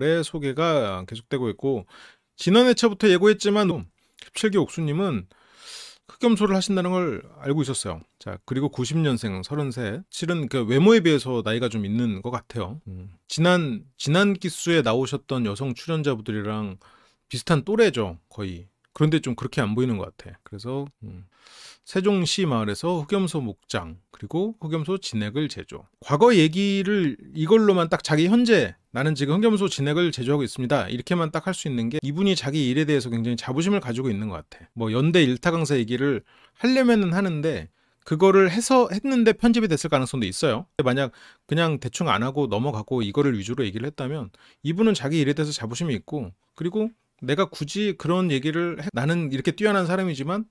의 소개가 계속되고 있고 지난 해초부터 예고했지만 17기 옥수님은 흑염소를 하신다는 걸 알고 있었어요. 자 그리고 90년생 33 실은 그 외모에 비해서 나이가 좀 있는 것 같아요. 음. 지난 지난 기수에 나오셨던 여성 출연자분들이랑 비슷한 또래죠 거의 그런데 좀 그렇게 안 보이는 것 같아. 그래서 음, 세종시 마을에서 흑염소 목장 그리고 흑염소 진액을 제조. 과거 얘기를 이걸로만 딱 자기 현재 나는 지금 흑염소 진액을 제조하고 있습니다. 이렇게만 딱 할 수 있는 게 이분이 자기 일에 대해서 굉장히 자부심을 가지고 있는 것 같아. 뭐 연대 일타강사 얘기를 하려면은 하는데 그거를 해서 했는데 편집이 됐을 가능성도 있어요. 만약 그냥 대충 안 하고 넘어가고 이거를 위주로 얘기를 했다면 이분은 자기 일에 대해서 자부심이 있고 그리고 내가 굳이 그런 얘기를 해, 나는 이렇게 뛰어난 사람이지만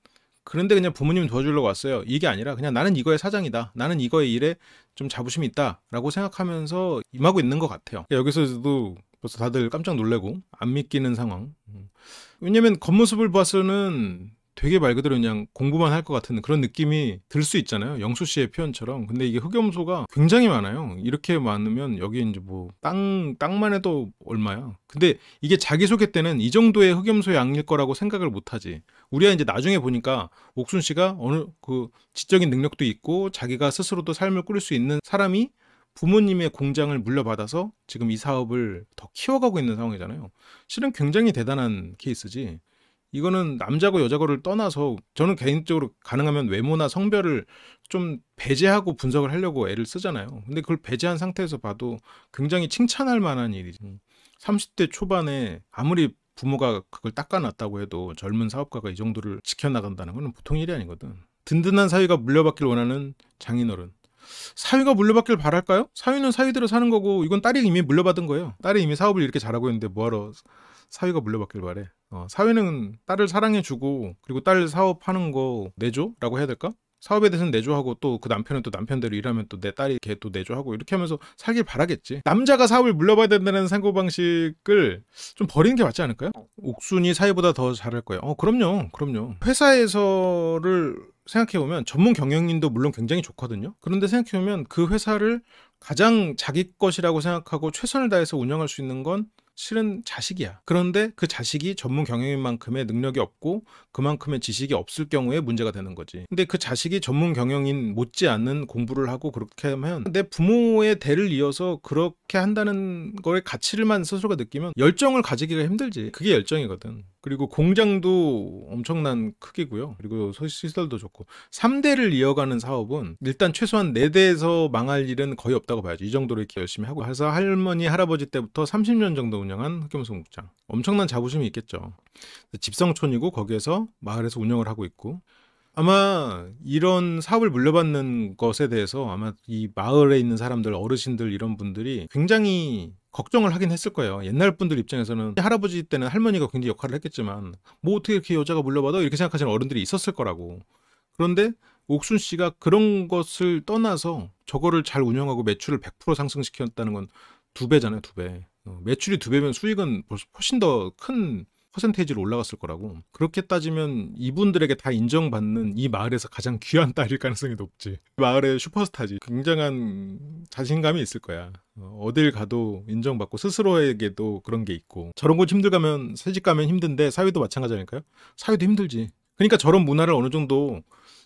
그런데 그냥 부모님 도와주려고 왔어요. 이게 아니라 그냥 나는 이거의 사장이다. 나는 이거의 일에 좀 자부심이 있다라고 생각하면서 임하고 있는 것 같아요. 여기서도 벌써 다들 깜짝 놀래고 안 믿기는 상황. 음. 왜냐면 겉모습을 봐서는 되게 말 그대로 그냥 공부만 할 것 같은 그런 느낌이 들 수 있잖아요. 영수 씨의 표현처럼. 근데 이게 흑염소가 굉장히 많아요. 이렇게 많으면 여기 이제 뭐 땅, 땅만 해도 얼마야. 근데 이게 자기소개 때는 이 정도의 흑염소 양일 거라고 생각을 못 하지. 우리가 이제 나중에 보니까 옥순 씨가 어느 그 지적인 능력도 있고 자기가 스스로도 삶을 꾸릴 수 있는 사람이 부모님의 공장을 물려받아서 지금 이 사업을 더 키워가고 있는 상황이잖아요. 실은 굉장히 대단한 케이스지. 이거는 남자고 여자고를 떠나서 저는 개인적으로 가능하면 외모나 성별을 좀 배제하고 분석을 하려고 애를 쓰잖아요. 근데 그걸 배제한 상태에서 봐도 굉장히 칭찬할 만한 일이죠. 30대 음, 초반에 아무리 부모가 그걸 닦아놨다고 해도 젊은 사업가가 이 정도를 지켜나간다는 건 보통 일이 아니거든. 든든한 사위가 물려받길 원하는 장인어른. 사위가 물려받길 바랄까요? 사위는 사위대로 사는 거고 이건 딸이 이미 물려받은 거예요. 딸이 이미 사업을 이렇게 잘하고 있는데 뭐하러 사위가 물려받길 바래. 어, 사회는 딸을 사랑해주고 그리고 딸 사업하는 거내조라고 해야 될까? 사업에 대해서는 내조하고 또 그 남편은 또 남편대로 일하면 또 내 딸이 걔 또 내조하고 이렇게 하면서 살길 바라겠지. 남자가 사업을 물려봐야 된다는 생각방식을 좀 버리는 게 맞지 않을까요? 옥순이 사회보다 더 잘할 거예요. 어, 그럼요. 그럼요. 회사에서를 생각해보면 전문 경영인도 물론 굉장히 좋거든요. 그런데 생각해보면 그 회사를 가장 자기 것이라고 생각하고 최선을 다해서 운영할 수 있는 건 실은 자식이야. 그런데 그 자식이 전문 경영인만큼의 능력이 없고 그만큼의 지식이 없을 경우에 문제가 되는 거지. 근데 그 자식이 전문 경영인 못지않은 공부를 하고 그렇게 하면 내 부모의 대를 이어서 그렇게 한다는 거의 가치를만 스스로가 느끼면 열정을 가지기가 힘들지. 그게 열정이거든. 그리고 공장도 엄청난 크기고요. 그리고 시설도 좋고 3대를 이어가는 사업은 일단 최소한 4대에서 망할 일은 거의 없다고 봐야지. 이 정도로 이렇게 열심히 하고 해서 할머니 할아버지 때부터 30년 정도 운영한 흑염소목장 엄청난 자부심이 있겠죠. 집성촌이고 거기에서 마을에서 운영을 하고 있고 아마 이런 사업을 물려받는 것에 대해서 아마 이 마을에 있는 사람들 어르신들 이런 분들이 굉장히 걱정을 하긴 했을 거예요. 옛날 분들 입장에서는 할아버지 때는 할머니가 굉장히 역할을 했겠지만 뭐 어떻게 이렇게 여자가 물려받아 이렇게 생각하시는 어른들이 있었을 거라고. 그런데 옥순 씨가 그런 것을 떠나서 저거를 잘 운영하고 매출을 100% 상승시켰다는 건 두 배잖아요, 두 배. 어, 매출이 두 배면 수익은 훨씬 더 큰 퍼센테이지로 올라갔을 거라고 그렇게 따지면 이분들에게 다 인정받는 이 마을에서 가장 귀한 딸일 가능성이 높지 마을의 슈퍼스타지 굉장한 자신감이 있을 거야 어, 어딜 가도 인정받고 스스로에게도 그런 게 있고 저런 곳 힘들가면 새집 가면 힘든데 사회도 마찬가지 아닐까요? 사회도 힘들지 그러니까 저런 문화를 어느 정도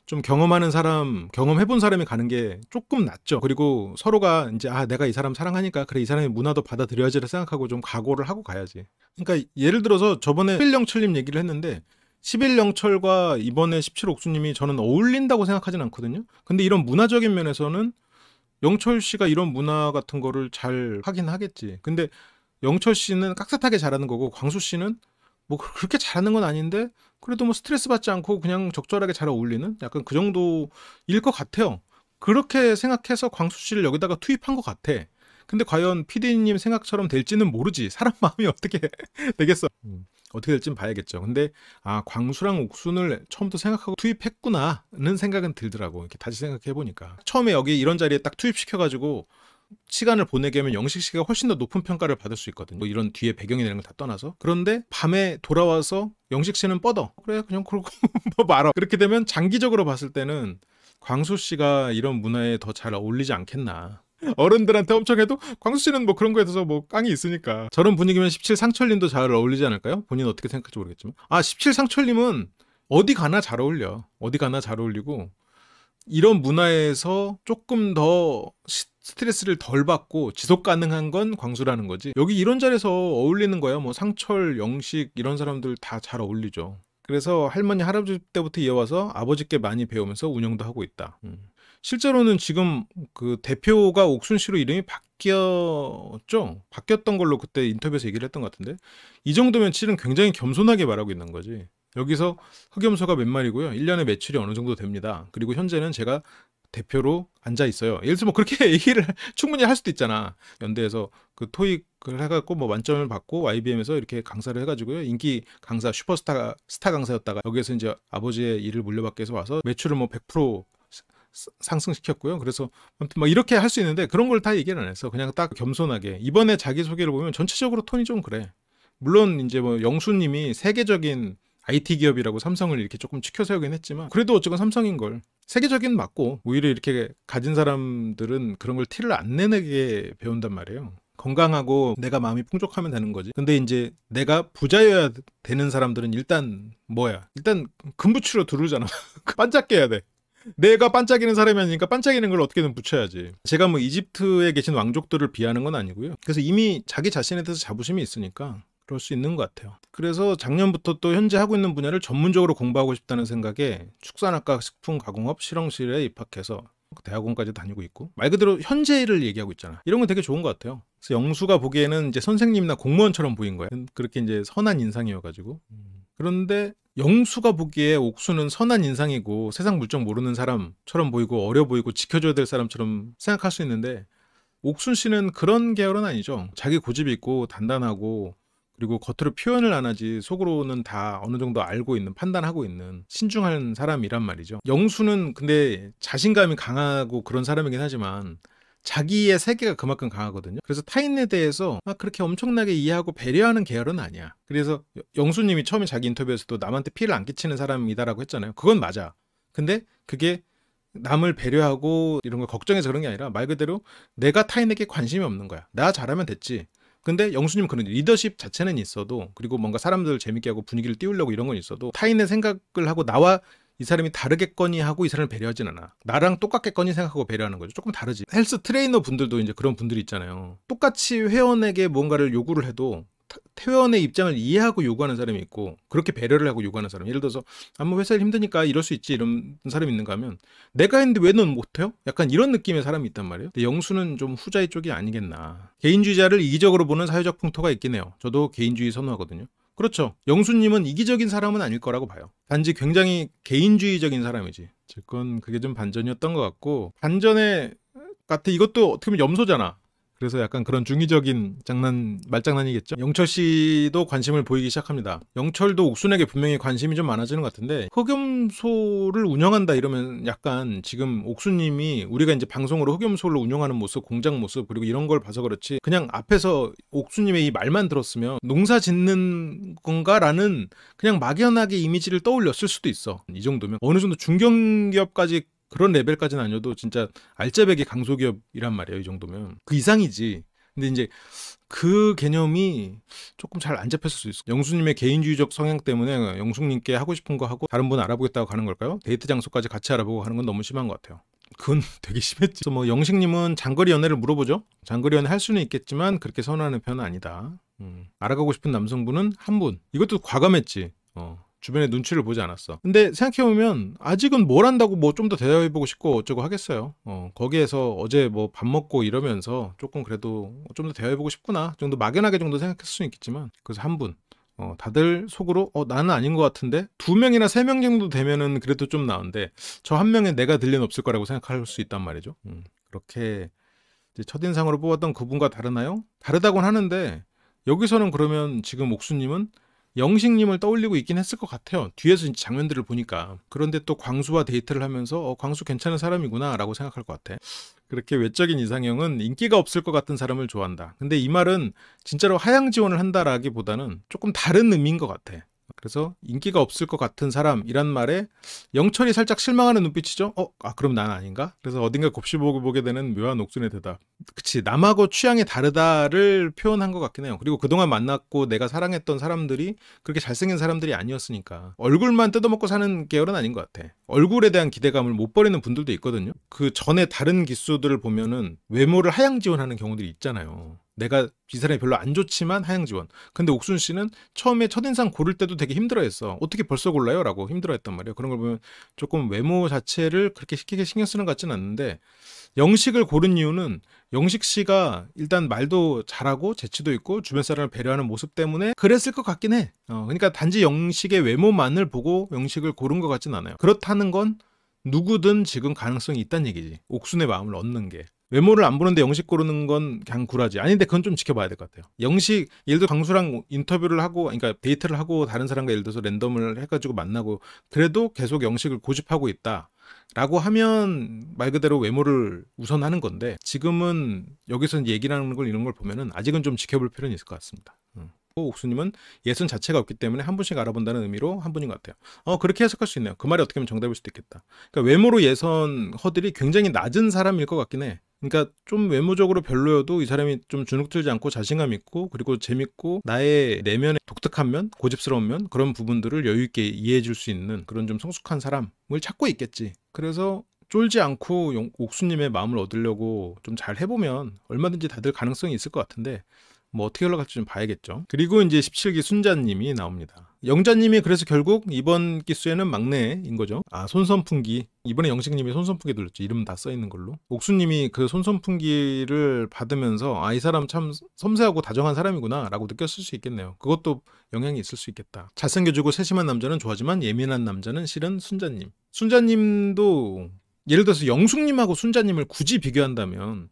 좀 경험하는 사람, 경험해본 사람이 가는 게 조금 낫죠. 그리고 서로가 이제 아 내가 이 사람 사랑하니까 그래 이 사람의 문화도 받아들여야지를 생각하고 좀 각오를 하고 가야지. 그러니까 예를 들어서 저번에 11영철님 얘기를 했는데 11영철과 이번에 17옥수님이 저는 어울린다고 생각하진 않거든요. 근데 이런 문화적인 면에서는 영철 씨가 이런 문화 같은 거를 잘 하긴 하겠지. 근데 영철 씨는 깍듯하게 잘하는 거고 광수 씨는 뭐 그, 그렇게 잘하는 건 아닌데 그래도 뭐 스트레스 받지 않고 그냥 적절하게 잘 어울리는 약간 그 정도일 것 같아요. 그렇게 생각해서 광수 씨를 여기다가 투입한 것 같아. 근데 과연 피디님 생각처럼 될지는 모르지. 사람 마음이 어떻게 되겠어. 음, 어떻게 될지는 봐야겠죠. 근데 아 광수랑 옥순을 처음부터 생각하고 투입했구나는 생각은 들더라고. 이렇게 다시 생각해 보니까 처음에 여기 이런 자리에 딱 투입시켜가지고 시간을 보내게 하면 영식 씨가 훨씬 더 높은 평가를 받을 수 있거든요. 뭐 이런 뒤에 배경이라는 걸 다 떠나서. 그런데 밤에 돌아와서 영식 씨는 뻗어. 그래, 그냥 그러고 뭐 말아. 그렇게 되면 장기적으로 봤을 때는 광수 씨가 이런 문화에 더 잘 어울리지 않겠나. 어른들한테 엄청 해도 광수 씨는 뭐 그런 거에 대해서 뭐 깡이 있으니까 저런 분위기면 17 상철님도 잘 어울리지 않을까요? 본인 어떻게 생각할지 모르겠지만 아17 상철님은 어디 가나 잘 어울려 어디 가나 잘 어울리고 이런 문화에서 조금 더 스트레스를 덜 받고 지속 가능한 건 광수라는 거지. 여기 이런 자리에서 어울리는 거야. 뭐 상철, 영식 이런 사람들 다 잘 어울리죠. 그래서 할머니 할아버지 때부터 이어와서 아버지께 많이 배우면서 운영도 하고 있다. 음. 실제로는 지금 그 대표가 옥순 씨로 이름이 바뀌었죠. 바뀌었던 걸로 그때 인터뷰에서 얘기를 했던 것 같은데 이 정도면 실은 굉장히 겸손하게 말하고 있는 거지. 여기서 흑염소가 몇 마리고요. 1년에 매출이 어느 정도 됩니다. 그리고 현재는 제가 대표로 앉아 있어요. 예를 들어 뭐 그렇게 얘기를 충분히 할 수도 있잖아. 연대에서 그 토익을 해갖고 뭐 만점을 받고 IBM에서 이렇게 강사를 해가지고요 인기 강사 슈퍼스타 스타 강사였다가 여기에서 이제 아버지의 일을 물려받게 해서 와서 매출을 뭐 100% 상승시켰고요. 그래서 아무튼 막 뭐 이렇게 할 수 있는데 그런 걸 다 얘기를 안 해서 그냥 딱 겸손하게 이번에 자기 소개를 보면 전체적으로 톤이 좀 그래. 물론 이제 뭐 영수님이 세계적인 IT 기업이라고 삼성을 이렇게 조금 치켜세우긴 했지만 그래도 어쨌건 삼성인 걸 세계적인 맞고 오히려 이렇게 가진 사람들은 그런 걸 티를 안 내게 배운단 말이에요. 건강하고 내가 마음이 풍족하면 되는 거지. 근데 이제 내가 부자여야 되는 사람들은 일단 뭐야? 일단 금부치로 두르잖아. 반짝해야 돼. 내가 반짝이는 사람이 아니니까 반짝이는 걸 어떻게든 붙여야지. 제가 뭐 이집트에 계신 왕족들을 비하는 건 아니고요. 그래서 이미 자기 자신에 대해서 자부심이 있으니까 그럴 수 있는 것 같아요. 그래서 작년부터 또 현재 하고 있는 분야를 전문적으로 공부하고 싶다는 생각에 축산학과 식품가공업 실험실에 입학해서 대학원까지 다니고 있고 말 그대로 현재 일을 얘기하고 있잖아. 이런 건 되게 좋은 것 같아요. 그래서 영수가 보기에는 이제 선생님이나 공무원처럼 보인 거예요 그렇게 이제 선한 인상이어가지고 그런데 영수가 보기에 옥수는 선한 인상이고 세상 물정 모르는 사람처럼 보이고 어려 보이고 지켜줘야 될 사람처럼 생각할 수 있는데 옥순 씨는 그런 계열은 아니죠. 자기 고집이 있고 단단하고 그리고 겉으로 표현을 안 하지 속으로는 다 어느 정도 알고 있는 판단하고 있는 신중한 사람이란 말이죠. 영수는 근데 자신감이 강하고 그런 사람이긴 하지만 자기의 세계가 그만큼 강하거든요. 그래서 타인에 대해서 막 아, 그렇게 엄청나게 이해하고 배려하는 계열은 아니야. 그래서 영수님이 처음에 자기 인터뷰에서도 남한테 피해를 안 끼치는 사람이다라고 했잖아요. 그건 맞아. 근데 그게 남을 배려하고 이런 걸 걱정해서 그런 게 아니라 말 그대로 내가 타인에게 관심이 없는 거야. 나 잘하면 됐지. 근데 영수님 그런 리더십 자체는 있어도 그리고 뭔가 사람들 재밌게 하고 분위기를 띄우려고 이런 건 있어도 타인의 생각을 하고 나와 이 사람이 다르겠거니 하고 이 사람을 배려하진 않아. 나랑 똑같겠거니 생각하고 배려하는 거죠. 조금 다르지. 헬스 트레이너 분들도 이제 그런 분들이 있잖아요. 똑같이 회원에게 뭔가를 요구를 해도 태원의 입장을 이해하고 요구하는 사람이 있고 그렇게 배려를 하고 요구하는 사람 예를 들어서 아무 뭐 회사일 힘드니까 이럴 수 있지 이런 사람이 있는가 하면 내가 했는데 왜 넌 못해요? 약간 이런 느낌의 사람이 있단 말이에요 근데 영수는 좀 후자의 쪽이 아니겠나 개인주의자를 이기적으로 보는 사회적 풍토가 있긴 해요 저도 개인주의 선호하거든요 그렇죠 영수님은 이기적인 사람은 아닐 거라고 봐요 단지 굉장히 개인주의적인 사람이지 그건 그게 좀 반전이었던 것 같고 반전에 같아 이것도 어떻게 보면 염소잖아 그래서 약간 그런 중의적인 장난 말장난이겠죠. 영철 씨도 관심을 보이기 시작합니다. 영철도 옥순에게 분명히 관심이 좀 많아지는 것 같은데 흑염소를 운영한다 이러면 약간 지금 옥순님이 우리가 이제 방송으로 흑염소를 운영하는 모습, 공장 모습 그리고 이런 걸 봐서 그렇지 그냥 앞에서 옥순님의 이 말만 들었으면 농사 짓는 건가라는 그냥 막연하게 이미지를 떠올렸을 수도 있어. 이 정도면 어느 정도 중견기업까지 그런 레벨까지는 아니어도 진짜 알짜배기 강소기업이란 말이에요. 이 정도면 그 이상이지. 근데 이제 그 개념이 조금 잘 안 잡혔을 수 있어요. 영수님의 개인주의적 성향 때문에 영숙님께 하고 싶은 거 하고 다른 분 알아보겠다고 가는 걸까요? 데이트 장소까지 같이 알아보고 가는 건 너무 심한 것 같아요. 그건 되게 심했지. 뭐 영식님은 장거리 연애를 물어보죠. 장거리 연애 할 수는 있겠지만 그렇게 선호하는 편은 아니다. 음. 알아가고 싶은 남성분은 한 분. 이것도 과감했지. 어. 주변의 눈치를 보지 않았어. 근데 생각해보면 아직은 뭘 한다고 뭐 좀 더 대답해보고 싶고 어쩌고 하겠어요. 어, 거기에서 어제 뭐 밥 먹고 이러면서 조금 그래도 좀 더 대화해보고 싶구나 정도 막연하게 정도 생각했을 수 있겠지만 그래서 한 분. 어, 다들 속으로 어, 나는 아닌 것 같은데 두 명이나 세 명 정도 되면은 그래도 좀 나은데 저 한 명에 내가 들리는 없을 거라고 생각할 수 있단 말이죠. 음, 그렇게 첫인상으로 뽑았던 그분과 다르나요? 다르다곤 하는데 여기서는 그러면 지금 옥수님은 영식님을 떠올리고 있긴 했을 것 같아요. 뒤에서 장면들을 보니까. 그런데 또 광수와 데이트를 하면서 어, 광수 괜찮은 사람이구나 라고 생각할 것 같아. 그렇게 외적인 이상형은 인기가 없을 것 같은 사람을 좋아한다. 근데 이 말은 진짜로 하향 지원을 한다라기보다는 조금 다른 의미인 것 같아. 그래서 인기가 없을 것 같은 사람이란 말에 영철이 살짝 실망하는 눈빛이죠. 어, 아 그럼 난 아닌가? 그래서 어딘가 곱씹어 보게 되는 묘한 옥순의 대답. 그치 남하고 취향이 다르다를 표현한 것 같긴 해요. 그리고 그동안 만났고 내가 사랑했던 사람들이 그렇게 잘생긴 사람들이 아니었으니까 얼굴만 뜯어먹고 사는 계열은 아닌 것 같아. 얼굴에 대한 기대감을 못 버리는 분들도 있거든요. 그 전에 다른 기수들을 보면은 외모를 하향 지원하는 경우들이 있잖아요. 내가 이 사람이 별로 안 좋지만 하향지원. 근데 옥순 씨는 처음에 첫인상 고를 때도 되게 힘들어했어. 어떻게 벌써 골라요? 라고 힘들어했단 말이에요. 그런 걸 보면 조금 외모 자체를 그렇게 시키게 신경 쓰는 것 같진 않는데 영식을 고른 이유는 영식 씨가 일단 말도 잘하고 재치도 있고 주변 사람을 배려하는 모습 때문에 그랬을 것 같긴 해. 어, 그러니까 단지 영식의 외모만을 보고 영식을 고른 것 같진 않아요. 그렇다는 건 누구든 지금 가능성이 있다는 얘기지. 옥순의 마음을 얻는 게. 외모를 안 보는데 영식 고르는 건 그냥 구라지. 아닌데 그건 좀 지켜봐야 될 것 같아요. 영식 예를 들어 강수랑 인터뷰를 하고 그러니까 데이트를 하고 다른 사람과 예를 들어서 랜덤을 해가지고 만나고 그래도 계속 영식을 고집하고 있다. 라고 하면 말 그대로 외모를 우선하는 건데 지금은 여기서 얘기라는 걸 이런 걸 보면은 아직은 좀 지켜볼 필요는 있을 것 같습니다. 음. 옥수님은 예선 자체가 없기 때문에 한 분씩 알아본다는 의미로 한 분인 것 같아요. 어 그렇게 해석할 수 있네요. 그 말이 어떻게 보면 정답일 수도 있겠다. 그러니까 외모로 예선 허들이 굉장히 낮은 사람일 것 같긴 해. 그러니까 좀 외모적으로 별로여도 이 사람이 좀 주눅들지 않고 자신감 있고 그리고 재밌고 나의 내면의 독특한 면, 고집스러운 면 그런 부분들을 여유 있게 이해해 줄 수 있는 그런 좀 성숙한 사람을 찾고 있겠지. 그래서 쫄지 않고 옥수님의 마음을 얻으려고 좀 잘 해보면 얼마든지 다들 가능성이 있을 것 같은데 뭐 어떻게 흘러갈지 좀 봐야겠죠. 그리고 이제 17기 순자님이 나옵니다. 영자님이 그래서 결국 이번 기수에는 막내인 거죠. 아 손선풍기 이번에 영식님이 손선풍기 돌렸죠. 이름 다 써 있는 걸로. 옥수님이 그 손선풍기를 받으면서 아 이 사람 참 섬세하고 다정한 사람이구나라고 느꼈을 수 있겠네요. 그것도 영향이 있을 수 있겠다. 잘생겨주고 세심한 남자는 좋아하지만 예민한 남자는 실은 순자님. 순자님도 예를 들어서 영숙님하고 순자님을 굳이 비교한다면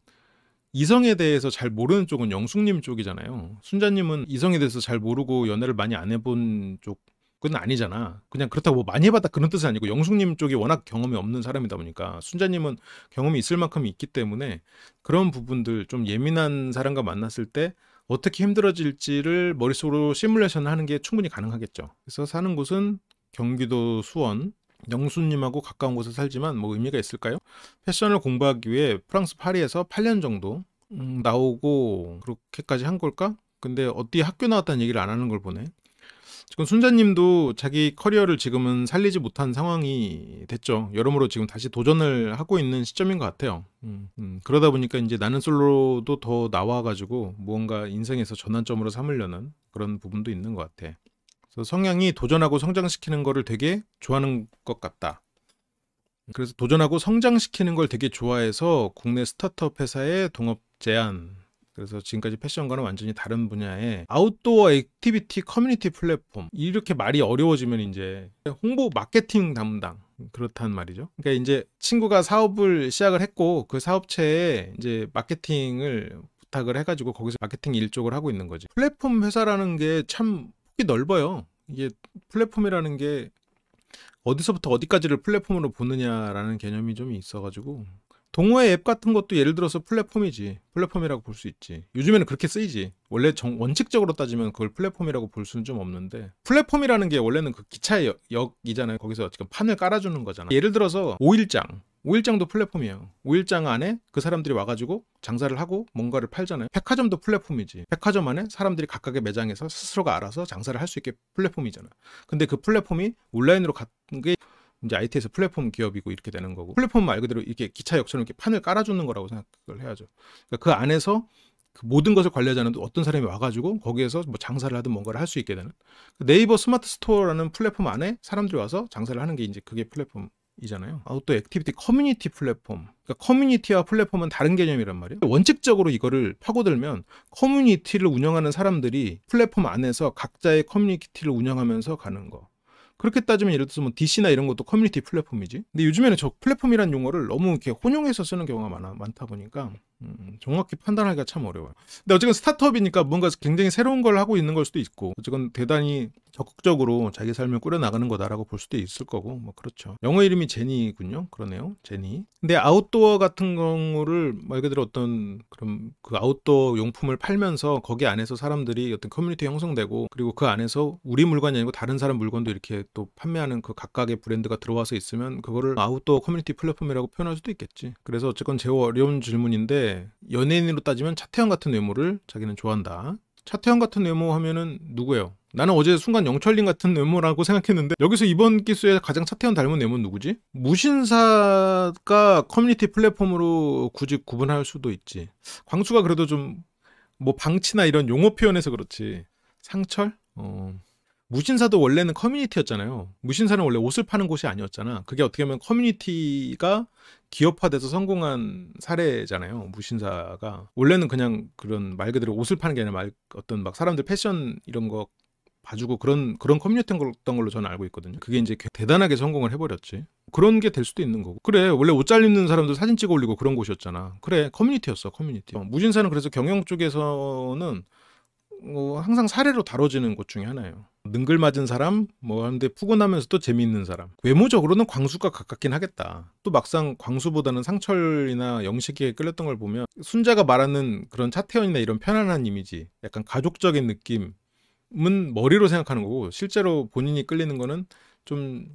이성에 대해서 잘 모르는 쪽은 영숙님 쪽이잖아요. 순자님은 이성에 대해서 잘 모르고 연애를 많이 안 해본 쪽은 아니잖아. 그냥 그렇다고 뭐 많이 해봤다 그런 뜻은 아니고 영숙님 쪽이 워낙 경험이 없는 사람이다 보니까 순자님은 경험이 있을 만큼 있기 때문에 그런 부분들 좀 예민한 사람과 만났을 때 어떻게 힘들어질지를 머릿속으로 시뮬레이션 하는 게 충분히 가능하겠죠. 그래서 사는 곳은 경기도 수원 영수님하고 가까운 곳에 살지만 뭐 의미가 있을까요? 패션을 공부하기 위해 프랑스 파리에서 8년 정도 음, 나오고 그렇게까지 한 걸까? 근데 어디 학교 나왔다는 얘기를 안 하는 걸 보네. 지금 순자님도 자기 커리어를 지금은 살리지 못한 상황이 됐죠. 여러모로 지금 다시 도전을 하고 있는 시점인 것 같아요. 음, 음, 그러다 보니까 이제 나는 솔로도 더 나와가지고 무언가 인생에서 전환점으로 삼으려는 그런 부분도 있는 것 같아. 성향이 도전하고 성장시키는 거를 되게 좋아하는 것 같다. 그래서 도전하고 성장시키는 걸 되게 좋아해서 국내 스타트업 회사에 동업 제안. 그래서 지금까지 패션과는 완전히 다른 분야의 아웃도어 액티비티 커뮤니티 플랫폼 이렇게 말이 어려워지면 이제 홍보 마케팅 담당 그렇단 말이죠. 그러니까 이제 친구가 사업을 시작을 했고 그 사업체에 이제 마케팅을 부탁을 해가지고 거기서 마케팅 일 쪽을 하고 있는 거지. 플랫폼 회사라는 게참 폭이 넓어요. 이게 플랫폼이라는 게 어디서부터 어디까지를 플랫폼으로 보느냐라는 개념이 좀 있어가지고 동호회 앱 같은 것도 예를 들어서 플랫폼이지. 플랫폼이라고 볼 수 있지. 요즘에는 그렇게 쓰이지. 원래 정, 원칙적으로 따지면 그걸 플랫폼이라고 볼 수는 좀 없는데 플랫폼이라는 게 원래는 그 기차의 역, 이잖아요 거기서 지금 판을 깔아주는 거잖아. 예를 들어서 5일장. 5일장도 플랫폼이에요. 5일장 안에 그 사람들이 와가지고 장사를 하고 뭔가를 팔잖아요. 백화점도 플랫폼이지. 백화점 안에 사람들이 각각의 매장에서 스스로가 알아서 장사를 할 수 있게 플랫폼이잖아. 근데 그 플랫폼이 온라인으로 간게 이제 IT에서 플랫폼 기업이고 이렇게 되는 거고 플랫폼 말 그대로 이렇게 기차 역처럼 이렇게 판을 깔아주는 거라고 생각을 해야죠. 그러니까 그 안에서 그 모든 것을 관리하자는 어떤 사람이 와가지고 거기에서 뭐 장사를 하든 뭔가를 할 수 있게 되는 그 네이버 스마트 스토어라는 플랫폼 안에 사람들이 와서 장사를 하는 게 이제 그게 플랫폼 이잖아요. 아웃도 액티비티 커뮤니티 플랫폼. 그러니까 커뮤니티와 플랫폼은 다른 개념이란 말이에요. 원칙적으로 이거를 파고들면 커뮤니티를 운영하는 사람들이 플랫폼 안에서 각자의 커뮤니티를 운영하면서 가는 거. 그렇게 따지면 예를 들어서 뭐 DC나 이런 것도 커뮤니티 플랫폼이지. 근데 요즘에는 저 플랫폼이란 용어를 너무 이렇게 혼용해서 쓰는 경우가 많아, 많다 보니까 음, 정확히 판단하기가 참 어려워요. 근데 어쨌든 스타트업이니까 뭔가 굉장히 새로운 걸 하고 있는 걸 수도 있고, 어쨌든 대단히 적극적으로 자기 삶을 꾸려나가는 거다라고 볼 수도 있을 거고, 뭐 그렇죠. 영어 이름이 제니군요. 그러네요. 제니. 근데 아웃도어 같은 경우를 말 그대로 어떤 그런그 아웃도어 용품을 팔면서 거기 안에서 사람들이 어떤 커뮤니티 형성되고, 그리고 그 안에서 우리 물건이 아니고 다른 사람 물건도 이렇게 또 판매하는 그 각각의 브랜드가 들어와서 있으면 그거를 아웃도어 커뮤니티 플랫폼이라고 표현할 수도 있겠지. 그래서 어쨌건 제일 어려운 질문인데 연예인으로 따지면 차태현 같은 외모를 자기는 좋아한다. 차태현 같은 외모 하면은 누구예요? 나는 어제 순간 영철님 같은 외모라고 생각했는데 여기서 이번 기수에 가장 차태현 닮은 외모는 누구지? 무신사가 커뮤니티 플랫폼으로 굳이 구분할 수도 있지. 광수가 그래도 좀 뭐 방치나 이런 용어 표현에서 그렇지. 상철? 어... 무신사도 원래는 커뮤니티였잖아요. 무신사는 원래 옷을 파는 곳이 아니었잖아. 그게 어떻게 보면 커뮤니티가 기업화돼서 성공한 사례잖아요. 무신사가 원래는 그냥 그런 말 그대로 옷을 파는 게 아니라 말, 어떤 막 사람들 패션 이런 거 봐주고 그런 그런 커뮤니티였던 걸로 저는 알고 있거든요. 그게 이제 대단하게 성공을 해버렸지. 그런 게 될 수도 있는 거고. 그래 원래 옷 잘 입는 사람들 사진 찍어 올리고 그런 곳이었잖아. 그래 커뮤니티였어 커뮤니티. 어, 무신사는 그래서 경영 쪽에서는 뭐 항상 사례로 다뤄지는 곳 중에 하나예요. 능글맞은 사람, 뭐 하는데 푸근하면서도 재미있는 사람. 외모적으로는 광수가 가깝긴 하겠다. 또 막상 광수보다는 상철이나 영식이에 끌렸던 걸 보면 순자가 말하는 그런 차태현이나 이런 편안한 이미지, 약간 가족적인 느낌은 머리로 생각하는 거고 실제로 본인이 끌리는 거는 좀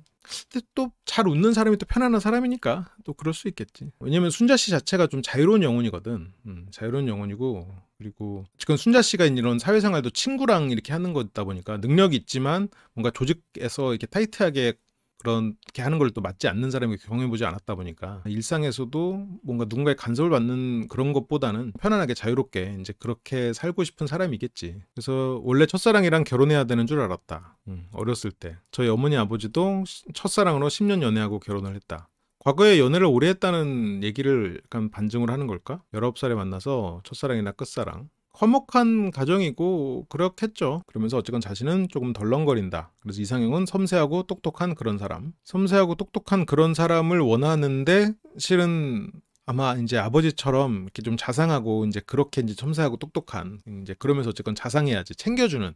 근데 또 잘 웃는 사람이 또 편안한 사람이니까 또 그럴 수 있겠지. 왜냐면 순자 씨 자체가 좀 자유로운 영혼이거든. 음, 자유로운 영혼이고 그리고 지금 순자 씨가 이런 사회생활도 친구랑 이렇게 하는 거다 보니까 능력이 있지만 뭔가 조직에서 이렇게 타이트하게 그렇게 하는 걸 또 맞지 않는 사람이 경험해보지 않았다 보니까 일상에서도 뭔가 누군가의 간섭을 받는 그런 것보다는 편안하게 자유롭게 이제 그렇게 살고 싶은 사람이겠지. 그래서 원래 첫사랑이랑 결혼해야 되는 줄 알았다. 음, 어렸을 때 저희 어머니 아버지도 첫사랑으로 10년 연애하고 결혼을 했다. 과거에 연애를 오래 했다는 얘기를 약간 반증을 하는 걸까? 19살에 만나서 첫사랑이나 끝사랑 화목한 가정이고 그렇겠죠. 그러면서 어쨌건 자신은 조금 덜렁거린다. 그래서 이상형은 섬세하고 똑똑한 그런 사람. 섬세하고 똑똑한 그런 사람을 원하는데 실은 아마 이제 아버지처럼 이렇게 좀 자상하고 이제 그렇게 이제 섬세하고 똑똑한 이제 그러면서 어쨌건 자상해야지 챙겨주는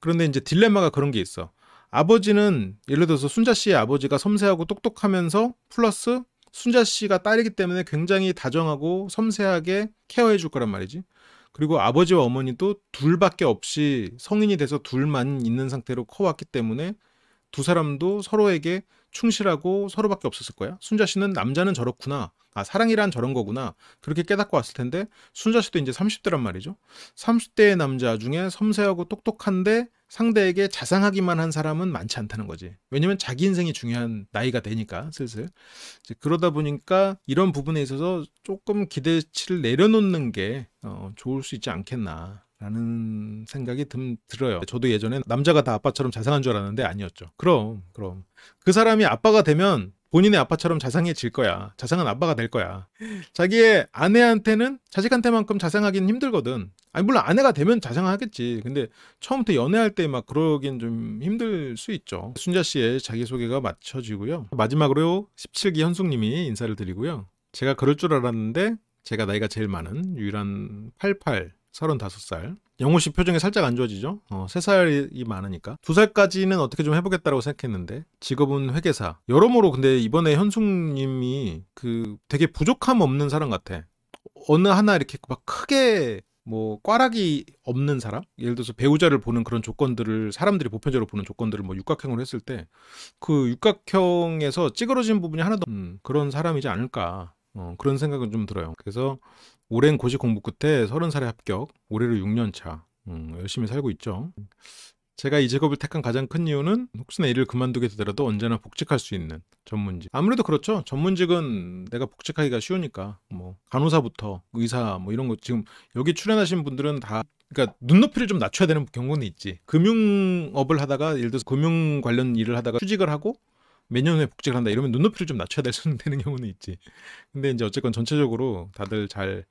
그런데 이제 딜레마가 그런 게 있어. 아버지는 예를 들어서 순자 씨의 아버지가 섬세하고 똑똑하면서 플러스 순자 씨가 딸이기 때문에 굉장히 다정하고 섬세하게 케어해 줄 거란 말이지. 그리고 아버지와 어머니도 둘밖에 없이 성인이 돼서 둘만 있는 상태로 커왔기 때문에 두 사람도 서로에게 충실하고 서로밖에 없었을 거야. 순자 씨는 남자는 저렇구나. 아 사랑이란 저런 거구나 그렇게 깨닫고 왔을 텐데 순자 씨도 이제 30대란 말이죠. 30대의 남자 중에 섬세하고 똑똑한데 상대에게 자상하기만 한 사람은 많지 않다는 거지. 왜냐면 자기 인생이 중요한 나이가 되니까 슬슬. 그러다 보니까 이런 부분에 있어서 조금 기대치를 내려놓는 게 어, 좋을 수 있지 않겠나. 라는 생각이 듬, 들어요. 저도 예전에 남자가 다 아빠처럼 자상한 줄 알았는데 아니었죠. 그럼, 그럼. 그 사람이 아빠가 되면 본인의 아빠처럼 자상해질 거야. 자상한 아빠가 될 거야. 자기의 아내한테는 자식한테만큼 자상하기는 힘들거든. 아니 물론 아내가 되면 자상하겠지. 근데 처음부터 연애할 때 막 그러긴 좀 힘들 수 있죠. 순자 씨의 자기소개가 마쳐지고요. 마지막으로 17기 현숙님이 인사를 드리고요. 제가 그럴 줄 알았는데 제가 나이가 제일 많은 유일한 88, 35살 영호씨 표정이 살짝 안 좋아지죠? 어, 세살이 많으니까. 두살까지는 어떻게 좀 해보겠다라고 생각했는데 직업은 회계사. 여러모로 근데 이번에 현숙님이 그 되게 부족함 없는 사람 같아. 어느 하나 이렇게 막 크게 뭐 꽈락이 없는 사람 예를 들어서 배우자를 보는 그런 조건들을 사람들이 보편적으로 보는 조건들을 뭐 육각형으로 했을 때 그 육각형에서 찌그러진 부분이 하나도 없는 그런 사람이지 않을까 어, 그런 생각은 좀 들어요 그래서 오랜 고시 공부 끝에 서른 살에 합격, 올해로 6년 차. 음, 열심히 살고 있죠. 제가 이 직업을 택한 가장 큰 이유는 혹시나 일을 그만두게 되더라도 언제나 복직할 수 있는 전문직. 아무래도 그렇죠. 전문직은 내가 복직하기가 쉬우니까 뭐 간호사부터 의사 뭐 이런 거 지금 여기 출연하신 분들은 다 그러니까 눈높이를 좀 낮춰야 되는 경우는 있지. 금융업을 하다가 예를 들어서 금융 관련 일을 하다가 취직을 하고 몇년 후에 복직을 한다 이러면 눈높이를 좀 낮춰야 될 수는 되는 경우는 있지. 근데 이제 어쨌건 전체적으로 다들 잘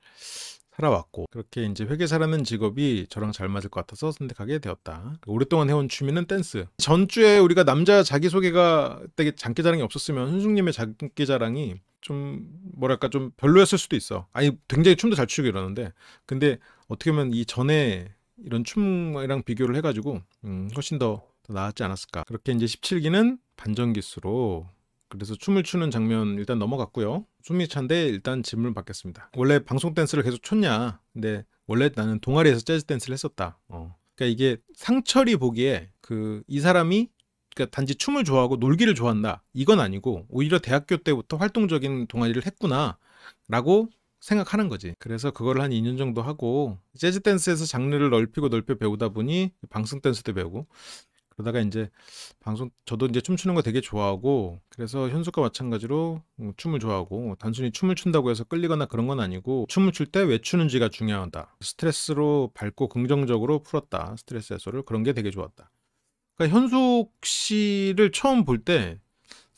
살아왔고 그렇게 이제 회계사라는 직업이 저랑 잘 맞을 것 같아서 선택하게 되었다. 오랫동안 해온 취미는 댄스. 전주에 우리가 남자 자기소개가 되게 장기자랑이 없었으면 현숙님의 장기자랑이 좀 뭐랄까 좀 별로였을 수도 있어. 아니 굉장히 춤도 잘 추고 이러는데 근데 어떻게 보면 이 전에 이런 춤이랑 비교를 해가지고 음, 훨씬 더 나왔지 않았을까. 그렇게 이제 17기는 반전기수로 그래서 춤을 추는 장면 일단 넘어갔고요. 숨이 찬데 일단 질문을 받겠습니다. 원래 방송 댄스를 계속 췄냐? 근데 원래 나는 동아리에서 재즈 댄스를 했었다. 어. 그러니까 이게 상철이 보기에 그 이 사람이 그러니까 단지 춤을 좋아하고 놀기를 좋아한다. 이건 아니고 오히려 대학교 때부터 활동적인 동아리를 했구나라고 생각하는 거지. 그래서 그걸 한 2년 정도 하고 재즈 댄스에서 장르를 넓히고 넓혀 배우다 보니 방송 댄스도 배우고 그러다가 이제 방송 저도 이제 춤추는 거 되게 좋아하고 그래서 현숙과 마찬가지로 어, 춤을 좋아하고 어, 단순히 춤을 춘다고 해서 끌리거나 그런 건 아니고 춤을 출 때 왜 추는지가 중요하다 스트레스로 밝고 긍정적으로 풀었다 스트레스 해소를 그런 게 되게 좋았다 그러니까 현숙 씨를 처음 볼때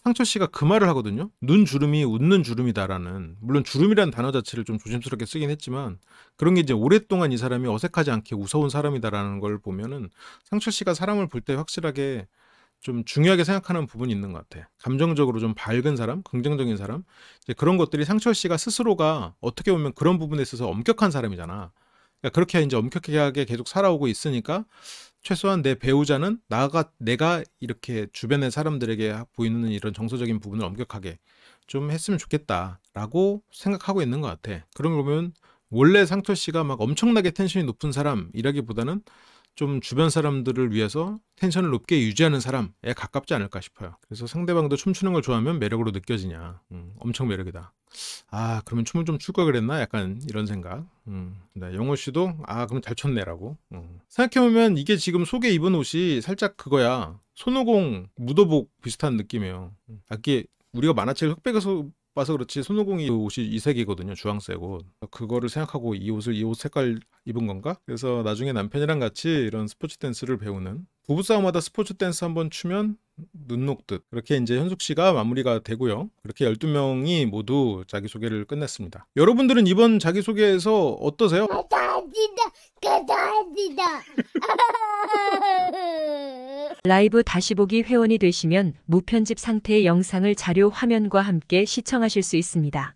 상철 씨가 그 말을 하거든요. 눈 주름이 웃는 주름이다라는 물론 주름이라는 단어 자체를 좀 조심스럽게 쓰긴 했지만 그런 게 이제 오랫동안 이 사람이 어색하지 않게 무서운 사람이다라는 걸 보면은 상철 씨가 사람을 볼 때 확실하게 좀 중요하게 생각하는 부분이 있는 것 같아. 감정적으로 좀 밝은 사람, 긍정적인 사람 이제 그런 것들이 상철 씨가 스스로가 어떻게 보면 그런 부분에 있어서 엄격한 사람이잖아. 그러니까 그렇게 이제 엄격하게 계속 살아오고 있으니까 최소한 내 배우자는 나가 내가 이렇게 주변의 사람들에게 보이는 이런 정서적인 부분을 엄격하게 좀 했으면 좋겠다라고 생각하고 있는 것 같아. 그러거 보면 원래 상철 씨가 막 엄청나게 텐션이 높은 사람이라기보다는 좀 주변 사람들을 위해서 텐션을 높게 유지하는 사람에 가깝지 않을까 싶어요. 그래서 상대방도 춤추는 걸 좋아하면 매력으로 느껴지냐. 음, 엄청 매력이다. 아, 그러면 춤을 좀 출 걸 그랬나? 약간 이런 생각. 음, 네, 영호 씨도 아, 그럼 잘 췄네라고. 음. 생각해보면 이게 지금 속에 입은 옷이 살짝 그거야. 손오공 무도복 비슷한 느낌이에요. 음, 아 이게 우리가 만화책 흑백에서 봐서 그렇지 손오공이 옷이 이색이거든요 주황색옷 그거를 생각하고 이 옷을 이 옷 색깔 입은 건가? 그래서 나중에 남편이랑 같이 이런 스포츠 댄스를 배우는 부부싸움마다 스포츠 댄스 한번 추면 눈 녹듯 그렇게 이제 현숙 씨가 마무리가 되고요 그렇게 12명이 모두 자기소개를 끝냈습니다 여러분들은 이번 자기소개에서 어떠세요? 라이브 다시 보기 회원이 되시면 무편집 상태의 영상을 자료 화면과 함께 시청하실 수 있습니다.